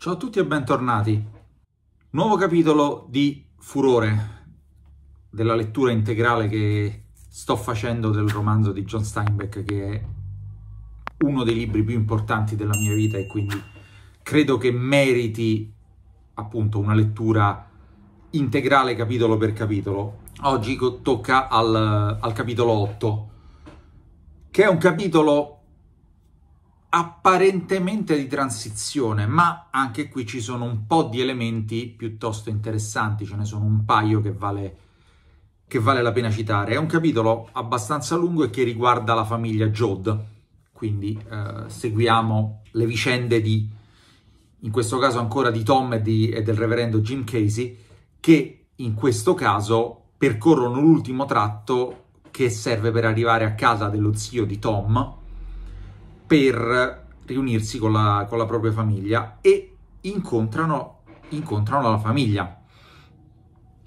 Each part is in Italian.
Ciao a tutti e bentornati. Nuovo capitolo di Furore, della lettura integrale che sto facendo del romanzo di John Steinbeck, che è uno dei libri più importanti della mia vita e quindi credo che meriti appunto una lettura integrale capitolo per capitolo. Oggi tocca al, al capitolo 8, che è un capitolo apparentemente di transizione, ma anche qui ci sono un po' di elementi piuttosto interessanti, ce ne sono un paio che vale, che vale la pena citare. È un capitolo abbastanza lungo e che riguarda la famiglia Jod, quindi eh, seguiamo le vicende di, in questo caso ancora di Tom e, di, e del reverendo Jim Casey, che in questo caso percorrono l'ultimo tratto che serve per arrivare a casa dello zio di Tom, per riunirsi con la, con la propria famiglia e incontrano, incontrano la famiglia.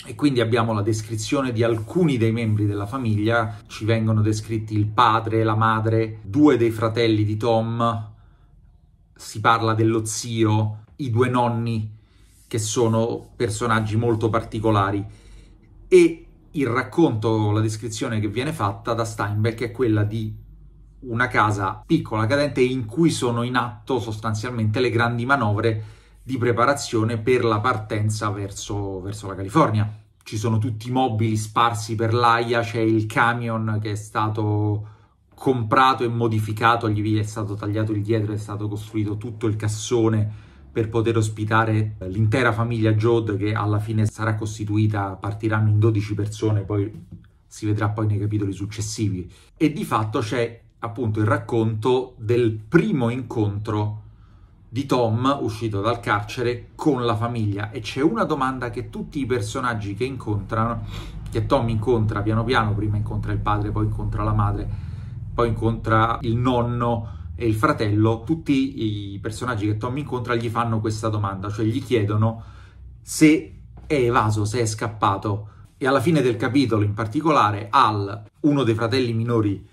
E quindi abbiamo la descrizione di alcuni dei membri della famiglia, ci vengono descritti il padre, la madre, due dei fratelli di Tom, si parla dello zio, i due nonni, che sono personaggi molto particolari. E il racconto, la descrizione che viene fatta da Steinbeck è quella di una casa piccola, cadente, in cui sono in atto sostanzialmente le grandi manovre di preparazione per la partenza verso, verso la California. Ci sono tutti i mobili sparsi per l'AIA, c'è il camion che è stato comprato e modificato, gli è stato tagliato il dietro, è stato costruito tutto il cassone per poter ospitare l'intera famiglia Jod che alla fine sarà costituita, partiranno in 12 persone, poi si vedrà poi nei capitoli successivi. E di fatto c'è appunto il racconto del primo incontro di Tom uscito dal carcere con la famiglia e c'è una domanda che tutti i personaggi che incontrano, che Tom incontra piano piano, prima incontra il padre, poi incontra la madre, poi incontra il nonno e il fratello, tutti i personaggi che Tom incontra gli fanno questa domanda, cioè gli chiedono se è evaso, se è scappato e alla fine del capitolo in particolare Al, uno dei fratelli minori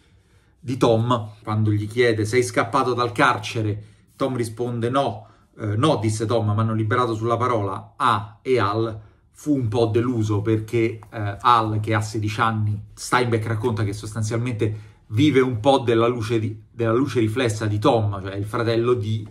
di Tom. Quando gli chiede sei scappato dal carcere, Tom risponde no, eh, no, disse Tom, ma hanno liberato sulla parola A e Al fu un po' deluso perché eh, Al, che ha 16 anni, Steinbeck racconta che sostanzialmente vive un po' della luce, di, della luce riflessa di Tom, cioè il fratello di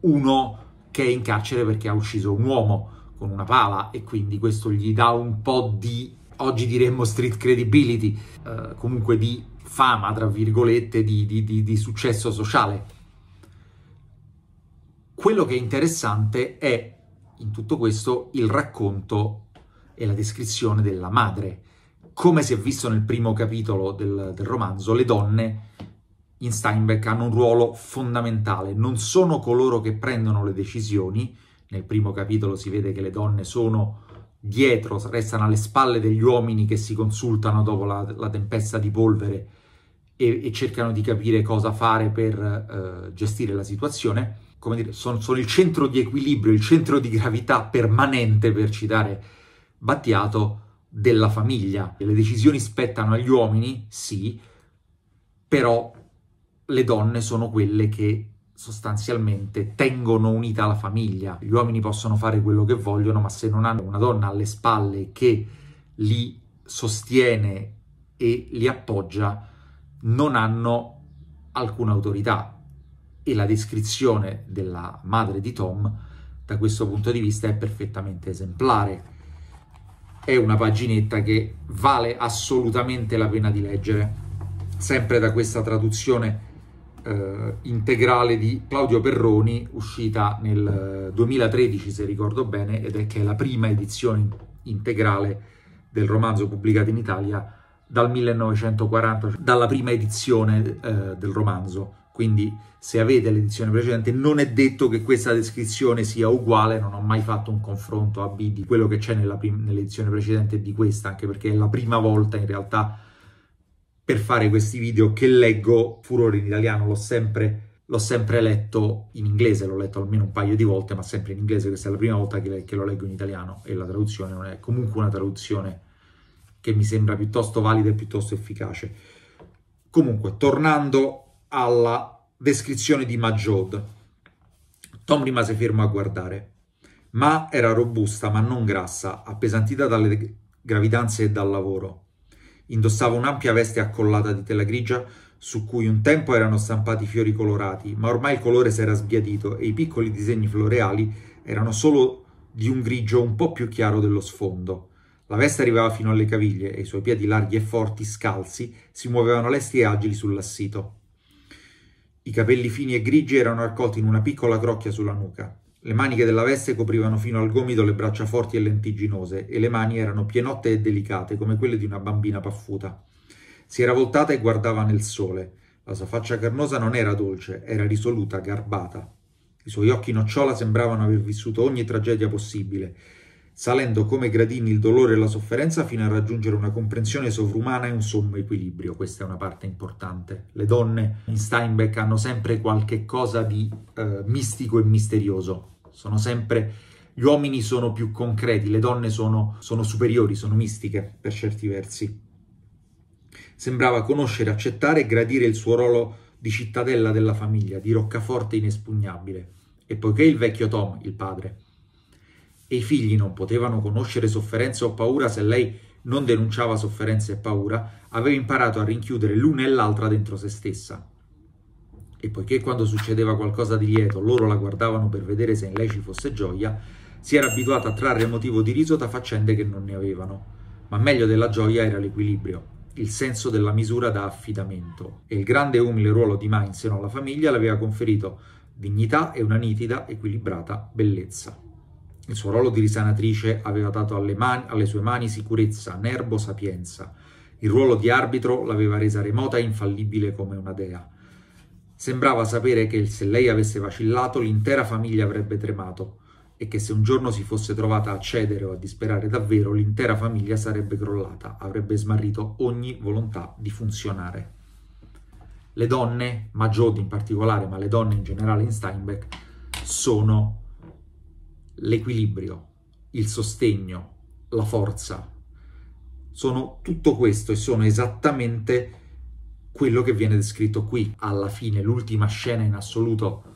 uno che è in carcere perché ha ucciso un uomo con una pala e quindi questo gli dà un po' di, oggi diremmo street credibility, eh, comunque di fama, tra virgolette, di, di, di, di successo sociale. Quello che è interessante è in tutto questo il racconto e la descrizione della madre. Come si è visto nel primo capitolo del, del, romanzo, le donne in Steinbeck hanno un ruolo fondamentale, non sono coloro che prendono le decisioni, nel primo capitolo si vede che le donne sono dietro, restano alle spalle degli uomini che si consultano dopo la, la tempesta di polvere e, e cercano di capire cosa fare per eh, gestire la situazione. Come dire, sono, sono il centro di equilibrio, il centro di gravità permanente, per citare Battiato, della famiglia. Le decisioni spettano agli uomini, sì, però le donne sono quelle che sostanzialmente tengono unita la famiglia. Gli uomini possono fare quello che vogliono, ma se non hanno una donna alle spalle che li sostiene e li appoggia, non hanno alcuna autorità e la descrizione della madre di Tom da questo punto di vista è perfettamente esemplare. È una paginetta che vale assolutamente la pena di leggere, sempre da questa traduzione eh, integrale di Claudio Perroni, uscita nel 2013 eh, se ricordo bene, ed è che è la prima edizione integrale del romanzo pubblicato in Italia dal 1940, cioè dalla prima edizione eh, del romanzo. Quindi se avete l'edizione precedente non è detto che questa descrizione sia uguale, non ho mai fatto un confronto a B di quello che c'è nell'edizione precedente e di questa, anche perché è la prima volta in realtà per fare questi video che leggo Furore in italiano, l'ho sempre, sempre, letto in inglese, l'ho letto almeno un paio di volte, ma sempre in inglese, questa è la prima volta che, che lo leggo in italiano e la traduzione non è comunque una traduzione che mi sembra piuttosto valida e piuttosto efficace. Comunque, tornando alla descrizione di Majod, Tom rimase fermo a guardare. Ma era robusta, ma non grassa, appesantita dalle gravidanze e dal lavoro. Indossava un'ampia veste accollata di tela grigia su cui un tempo erano stampati fiori colorati, ma ormai il colore si era sbiadito e i piccoli disegni floreali erano solo di un grigio un po' più chiaro dello sfondo. La veste arrivava fino alle caviglie e i suoi piedi larghi e forti, scalzi, si muovevano lesti e agili sull'assito. I capelli fini e grigi erano raccolti in una piccola crocchia sulla nuca. Le maniche della veste coprivano fino al gomito le braccia forti e lentiginose e le mani erano pienotte e delicate come quelle di una bambina paffuta. Si era voltata e guardava nel sole. La sua faccia carnosa non era dolce, era risoluta, garbata. I suoi occhi nocciola sembravano aver vissuto ogni tragedia possibile salendo come gradini il dolore e la sofferenza fino a raggiungere una comprensione sovrumana e un sommo equilibrio. Questa è una parte importante. Le donne in Steinbeck hanno sempre qualche cosa di eh, mistico e misterioso. Sono sempre gli uomini sono più concreti, le donne sono, sono superiori, sono mistiche per certi versi. Sembrava conoscere, accettare e gradire il suo ruolo di cittadella della famiglia, di roccaforte inespugnabile. E poiché il vecchio Tom, il padre, e i figli non potevano conoscere sofferenza o paura se lei non denunciava sofferenza e paura, aveva imparato a rinchiudere l'una e l'altra dentro se stessa. E poiché quando succedeva qualcosa di lieto loro la guardavano per vedere se in lei ci fosse gioia, si era abituata a trarre motivo di riso da faccende che non ne avevano. Ma meglio della gioia era l'equilibrio, il senso della misura da affidamento. E il grande e umile ruolo di Ma in alla famiglia le aveva conferito dignità e una nitida, equilibrata bellezza. Il suo ruolo di risanatrice aveva dato alle, mani, alle sue mani sicurezza, nervo, sapienza. Il ruolo di arbitro l'aveva resa remota e infallibile come una dea. Sembrava sapere che se lei avesse vacillato l'intera famiglia avrebbe tremato e che se un giorno si fosse trovata a cedere o a disperare davvero, l'intera famiglia sarebbe crollata, avrebbe smarrito ogni volontà di funzionare. Le donne, ma Jodi in particolare, ma le donne in generale in Steinbeck, sono l'equilibrio, il sostegno, la forza. Sono tutto questo e sono esattamente quello che viene descritto qui. Alla fine l'ultima scena in assoluto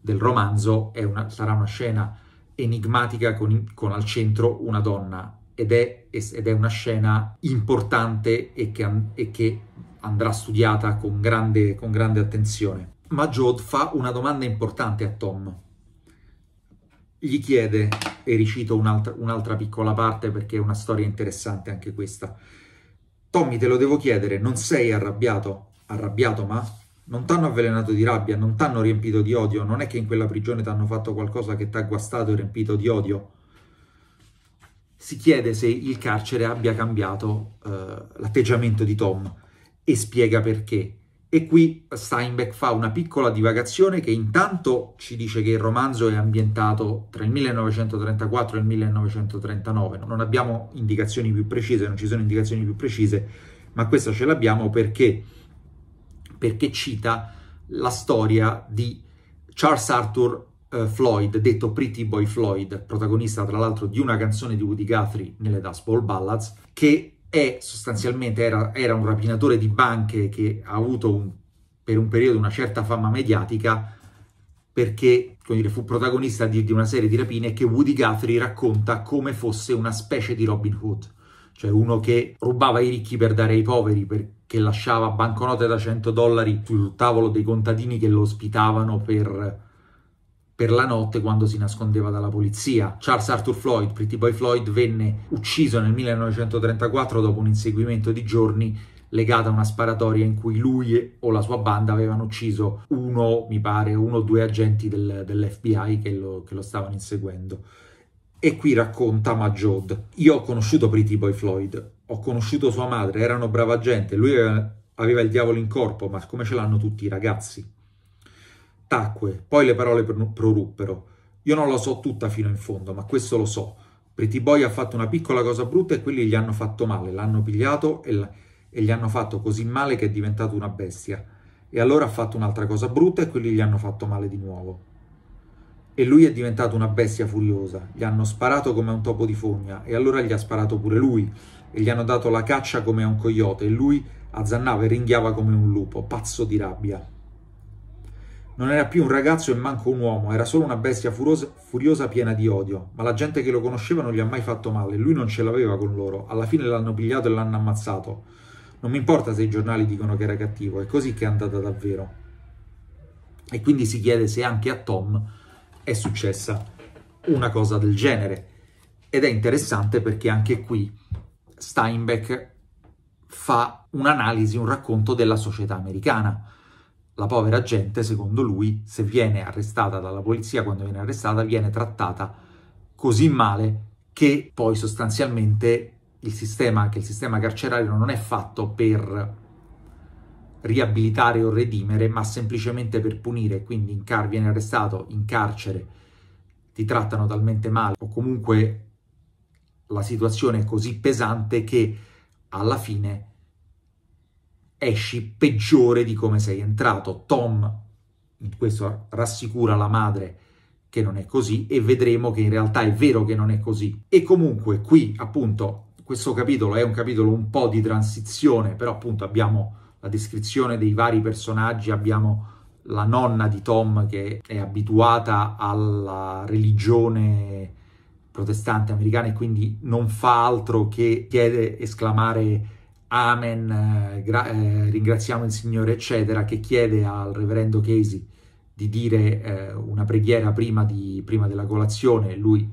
del romanzo una, sarà una scena enigmatica con, con, al centro una donna ed è, ed è una scena importante e che, e che andrà studiata con grande, con grande attenzione. Ma Jod fa una domanda importante a Tom gli chiede, e ricito un'altra, un'altra piccola parte perché è una storia interessante anche questa, Tommy te lo devo chiedere, non sei arrabbiato? Arrabbiato ma? Non t'hanno avvelenato di rabbia, non t'hanno riempito di odio, non è che in quella prigione t'hanno fatto qualcosa che t'ha guastato e riempito di odio? Si chiede se il carcere abbia cambiato eh, l'atteggiamento di Tom e spiega perché e qui Steinbeck fa una piccola divagazione che intanto ci dice che il romanzo è ambientato tra il 1934 e il 1939. Non abbiamo indicazioni più precise, non ci sono indicazioni più precise, ma questa ce l'abbiamo perché, perché cita la storia di Charles Arthur eh, Floyd, detto Pretty Boy Floyd, protagonista tra l'altro di una canzone di Woody Guthrie nelle Dust Bowl Ballads, che è sostanzialmente era, era, un rapinatore di banche che ha avuto un, per un periodo una certa fama mediatica perché dire, fu protagonista di, di, una serie di rapine che Woody Guthrie racconta come fosse una specie di Robin Hood, cioè uno che rubava i ricchi per dare ai poveri, perché lasciava banconote da 100 dollari sul tavolo dei contadini che lo ospitavano per per la notte quando si nascondeva dalla polizia. Charles Arthur Floyd, Pretty Boy Floyd, venne ucciso nel 1934 dopo un inseguimento di giorni legato a una sparatoria in cui lui o la sua banda avevano ucciso uno, mi pare, uno o due agenti del, dell'FBI che lo, che lo, stavano inseguendo. E qui racconta Majod, io ho conosciuto Pretty Boy Floyd, ho conosciuto sua madre, erano brava gente, lui aveva, aveva il diavolo in corpo, ma come ce l'hanno tutti i ragazzi? Tacque, poi le parole proruppero. Io non lo so tutta fino in fondo, ma questo lo so. Pretty Boy ha fatto una piccola cosa brutta e quelli gli hanno fatto male, l'hanno pigliato e, e gli hanno fatto così male che è diventato una bestia. E allora ha fatto un'altra cosa brutta e quelli gli hanno fatto male di nuovo. E lui è diventato una bestia furiosa. Gli hanno sparato come un topo di fogna e allora gli ha sparato pure lui. E gli hanno dato la caccia come a un coyote e lui azzannava e ringhiava come un lupo, pazzo di rabbia. Non era più un ragazzo e manco un uomo, era solo una bestia furosa, furiosa piena di odio. Ma la gente che lo conosceva non gli ha mai fatto male, lui non ce l'aveva con loro. Alla fine l'hanno pigliato e l'hanno ammazzato. Non mi importa se i giornali dicono che era cattivo, è così che è andata davvero. E quindi si chiede se anche a Tom è successa una cosa del genere. Ed è interessante perché anche qui Steinbeck fa un'analisi, un racconto della società americana la povera gente, secondo lui, se viene arrestata dalla polizia, quando viene arrestata, viene trattata così male che poi sostanzialmente il sistema, che il sistema carcerario non è fatto per riabilitare o redimere, ma semplicemente per punire. Quindi in car- viene arrestato in carcere, ti trattano talmente male o comunque la situazione è così pesante che alla fine esci peggiore di come sei entrato. Tom, in questo rassicura la madre che non è così e vedremo che in realtà è vero che non è così. E comunque qui appunto questo capitolo è un capitolo un po' di transizione, però appunto abbiamo la descrizione dei vari personaggi, abbiamo la nonna di Tom che è abituata alla religione protestante americana e quindi non fa altro che chiede, esclamare Amen, eh, gra- eh, ringraziamo il Signore, eccetera, che chiede al reverendo Casey di dire eh, una preghiera prima, di, prima della colazione, lui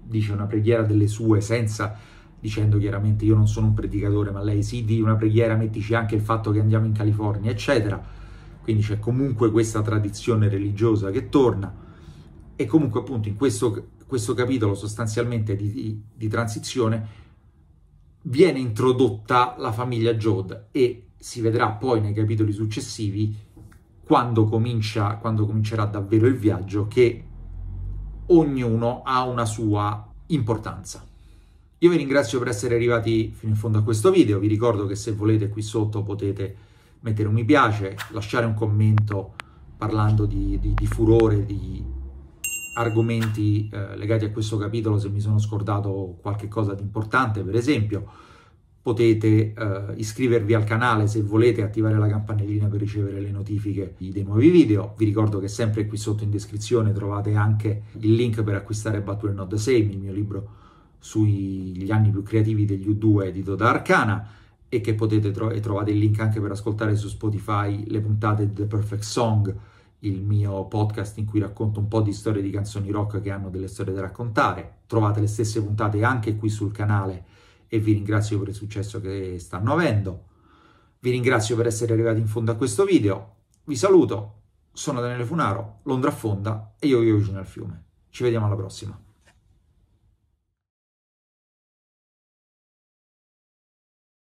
dice una preghiera delle sue senza dicendo chiaramente io non sono un predicatore, ma lei sì, di una preghiera, mettici anche il fatto che andiamo in California, eccetera. Quindi c'è comunque questa tradizione religiosa che torna. E comunque appunto in questo, questo capitolo sostanzialmente di, di, di transizione viene introdotta la famiglia Jod e si vedrà poi nei capitoli successivi quando, comincia, quando comincerà davvero il viaggio che ognuno ha una sua importanza. Io vi ringrazio per essere arrivati fino in fondo a questo video, vi ricordo che se volete qui sotto potete mettere un mi piace, lasciare un commento parlando di, di, di furore, di argomenti eh, legati a questo capitolo se mi sono scordato qualche cosa di importante, per esempio potete eh, iscrivervi al canale se volete attivare la campanellina per ricevere le notifiche dei nuovi video. Vi ricordo che sempre qui sotto in descrizione trovate anche il link per acquistare Battle Node 6, il mio libro sugli anni più creativi degli U2 edito da Arcana e che potete tro- e trovate il link anche per ascoltare su Spotify le puntate di The Perfect Song il mio podcast in cui racconto un po' di storie di canzoni rock che hanno delle storie da raccontare. Trovate le stesse puntate anche qui sul canale e vi ringrazio per il successo che stanno avendo. Vi ringrazio per essere arrivati in fondo a questo video. Vi saluto, sono Daniele Funaro, Londra affonda e io Eugenio al Fiume. Ci vediamo alla prossima.